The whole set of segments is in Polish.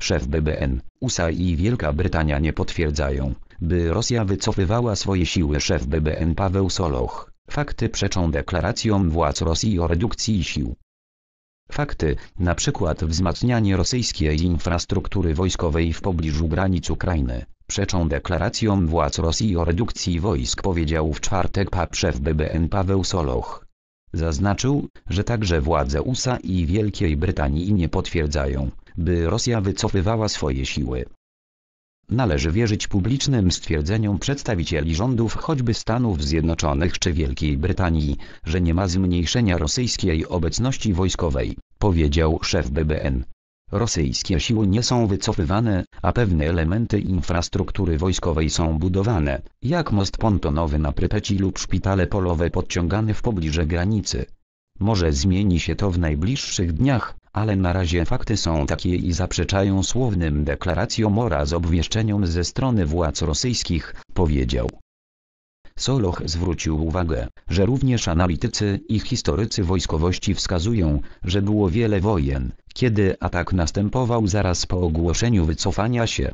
Szef BBN, USA i Wielka Brytania nie potwierdzają, by Rosja wycofywała swoje siły. Szef BBN Paweł Soloch, fakty przeczą deklaracjom władz Rosji o redukcji sił. Fakty, na przykład wzmacnianie rosyjskiej infrastruktury wojskowej w pobliżu granic Ukrainy, przeczą deklaracjom władz Rosji o redukcji wojsk powiedział w czwartek PAP szef BBN Paweł Soloch. Zaznaczył, że także władze USA i Wielkiej Brytanii nie potwierdzają, by Rosja wycofywała swoje siły. Należy wierzyć publicznym stwierdzeniom przedstawicieli rządów choćby Stanów Zjednoczonych czy Wielkiej Brytanii, że nie ma zmniejszenia rosyjskiej obecności wojskowej, powiedział szef BBN. Rosyjskie siły nie są wycofywane, a pewne elementy infrastruktury wojskowej są budowane, jak most pontonowy na Prypeci lub szpitale polowe podciągane w pobliżu granicy. Może zmieni się to w najbliższych dniach, ale na razie fakty są takie i zaprzeczają słownym deklaracjom oraz obwieszczeniom ze strony władz rosyjskich, powiedział. Soloch zwrócił uwagę, że również analitycy i historycy wojskowości wskazują, że było wiele wojen, kiedy atak następował zaraz po ogłoszeniu wycofania się.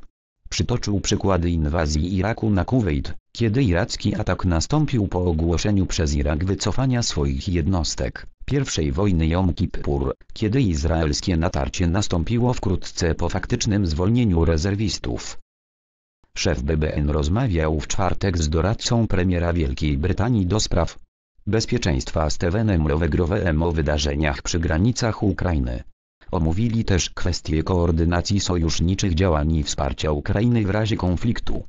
Przytoczył przykłady inwazji Iraku na Kuwejt, kiedy iracki atak nastąpił po ogłoszeniu przez Irak wycofania swoich jednostek. I wojny Jom Kippur, kiedy izraelskie natarcie nastąpiło wkrótce po faktycznym zwolnieniu rezerwistów. Szef BBN rozmawiał w czwartek z doradcą premiera Wielkiej Brytanii do spraw bezpieczeństwa Stevenem Lovegrovem o wydarzeniach przy granicach Ukrainy. Omówili też kwestie koordynacji sojuszniczych działań i wsparcia Ukrainy w razie konfliktu.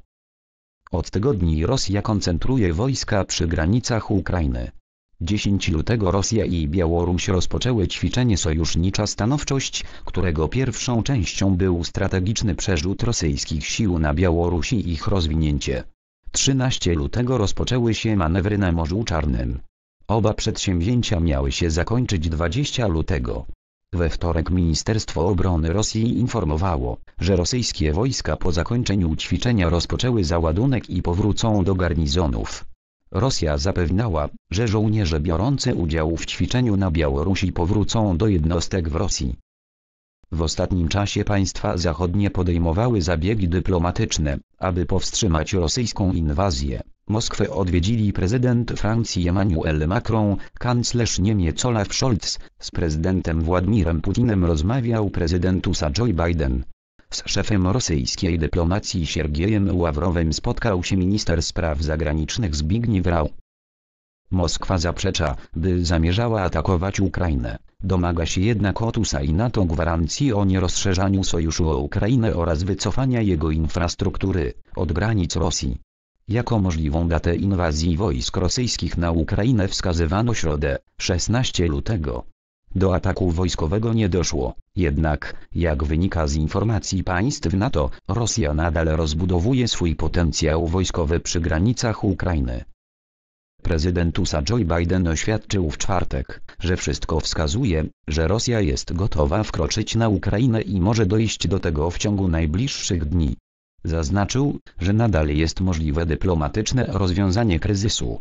Od tygodni Rosja koncentruje wojska przy granicach Ukrainy. 10 lutego Rosja i Białoruś rozpoczęły ćwiczenie sojusznicza stanowczość, którego pierwszą częścią był strategiczny przerzut rosyjskich sił na Białorusi i ich rozwinięcie. 13 lutego rozpoczęły się manewry na Morzu Czarnym. Oba przedsięwzięcia miały się zakończyć 20 lutego. We wtorek Ministerstwo Obrony Rosji informowało, że rosyjskie wojska po zakończeniu ćwiczenia rozpoczęły załadunek i powrócą do garnizonów. Rosja zapewniała, że żołnierze biorący udział w ćwiczeniu na Białorusi powrócą do jednostek w Rosji. W ostatnim czasie państwa zachodnie podejmowały zabiegi dyplomatyczne, aby powstrzymać rosyjską inwazję. Moskwę odwiedzili prezydent Francji Emmanuel Macron, kanclerz Niemiec Olaf Scholz, z prezydentem Władimirem Putinem rozmawiał prezydent USA Joe Biden. Z szefem rosyjskiej dyplomacji Siergiejem Ławrowem spotkał się minister spraw zagranicznych Zbigniew Rau. Moskwa zaprzecza, by zamierzała atakować Ukrainę. Domaga się jednak USA i NATO gwarancji o nierozszerzaniu sojuszu o Ukrainę oraz wycofania jego infrastruktury od granic Rosji. Jako możliwą datę inwazji wojsk rosyjskich na Ukrainę wskazywano środę, 16 lutego. Do ataku wojskowego nie doszło, jednak, jak wynika z informacji państw NATO, Rosja nadal rozbudowuje swój potencjał wojskowy przy granicach Ukrainy. Prezydent USA Joe Biden oświadczył w czwartek, że wszystko wskazuje, że Rosja jest gotowa wkroczyć na Ukrainę i może dojść do tego w ciągu najbliższych dni. Zaznaczył, że nadal jest możliwe dyplomatyczne rozwiązanie kryzysu.